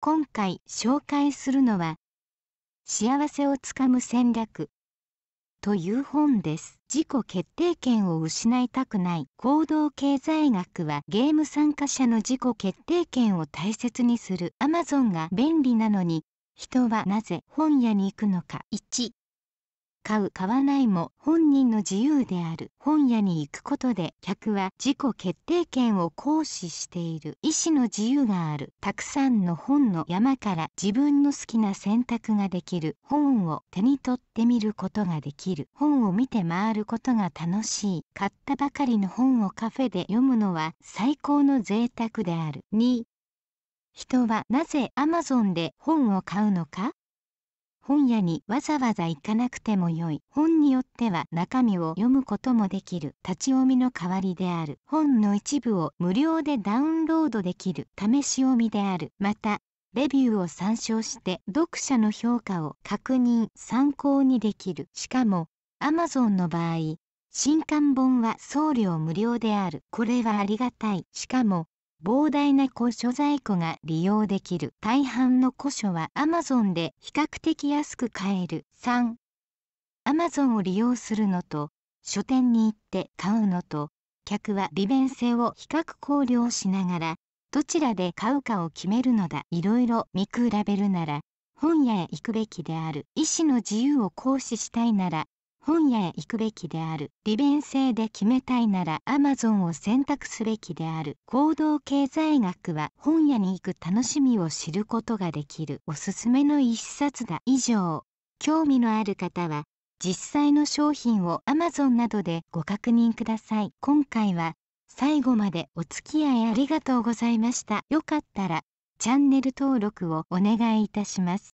今回紹介するのは「幸せをつかむ戦略」という本です。自己決定権を失いたくない行動経済学はゲーム参加者の自己決定権を大切にする Amazon が便利なのに人はなぜ本屋に行くのか1買う買わないも本人の自由である本屋に行くことで客は自己決定権を行使している意思の自由があるたくさんの本の山から自分の好きな選択ができる本を手に取ってみることができる本を見て回ることが楽しい買ったばかりの本をカフェで読むのは最高の贅沢である2人はなぜ Amazon で本を買うのか本屋にわざわざ行かなくてもよい本によっては中身を読むこともできる立ち読みの代わりである本の一部を無料でダウンロードできる試し読みであるまたレビューを参照して読者の評価を確認参考にできるしかも Amazon の場合新刊本は送料無料であるこれはありがたいしかも膨大な古書在庫が利用できる大半の古書は Amazon で比較的安く買える3 Amazon を利用するのと書店に行って買うのと客は利便性を比較考慮しながらどちらで買うかを決めるのだいろいろ見比べるなら本屋へ行くべきである医師の自由を行使したいなら本屋へ行くべきである利便性で決めたいならアマゾンを選択すべきである行動経済学は本屋に行く楽しみを知ることができるおすすめの一冊だ以上興味のある方は実際の商品を Amazon などでご確認ください。今回は最後までお付き合いありがとうございました。よかったらチャンネル登録をお願いいたします。